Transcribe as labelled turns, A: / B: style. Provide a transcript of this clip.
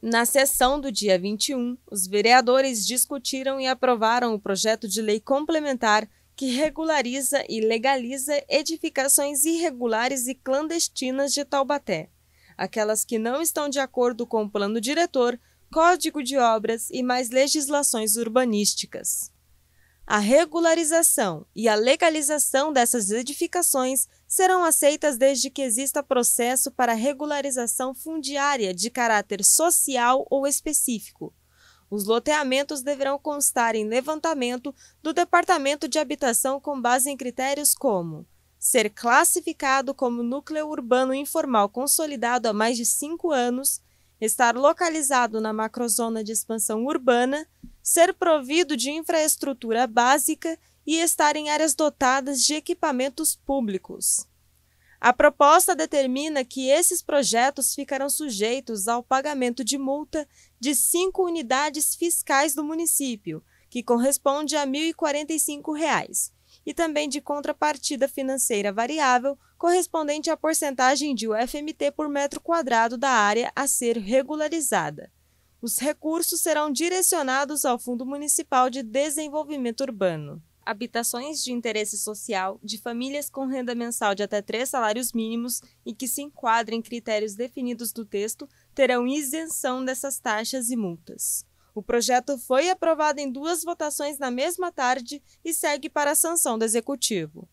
A: Na sessão do dia 21, os vereadores discutiram e aprovaram o projeto de lei complementar que regulariza e legaliza edificações irregulares e clandestinas de Taubaté, aquelas que não estão de acordo com o plano diretor, código de obras e mais legislações urbanísticas a regularização e a legalização dessas edificações serão aceitas desde que exista processo para regularização fundiária de caráter social ou específico. Os loteamentos deverão constar em levantamento do Departamento de Habitação com base em critérios como ser classificado como núcleo urbano informal consolidado há mais de cinco anos, estar localizado na macrozona de expansão urbana, ser provido de infraestrutura básica e estar em áreas dotadas de equipamentos públicos. A proposta determina que esses projetos ficarão sujeitos ao pagamento de multa de cinco unidades fiscais do município, que corresponde a R$ 1.045, reais, e também de contrapartida financeira variável, correspondente à porcentagem de UFMT por metro quadrado da área a ser regularizada. Os recursos serão direcionados ao Fundo Municipal de Desenvolvimento Urbano. Habitações de interesse social de famílias com renda mensal de até três salários mínimos e que se enquadrem em critérios definidos do texto terão isenção dessas taxas e multas. O projeto foi aprovado em duas votações na mesma tarde e segue para a sanção do Executivo.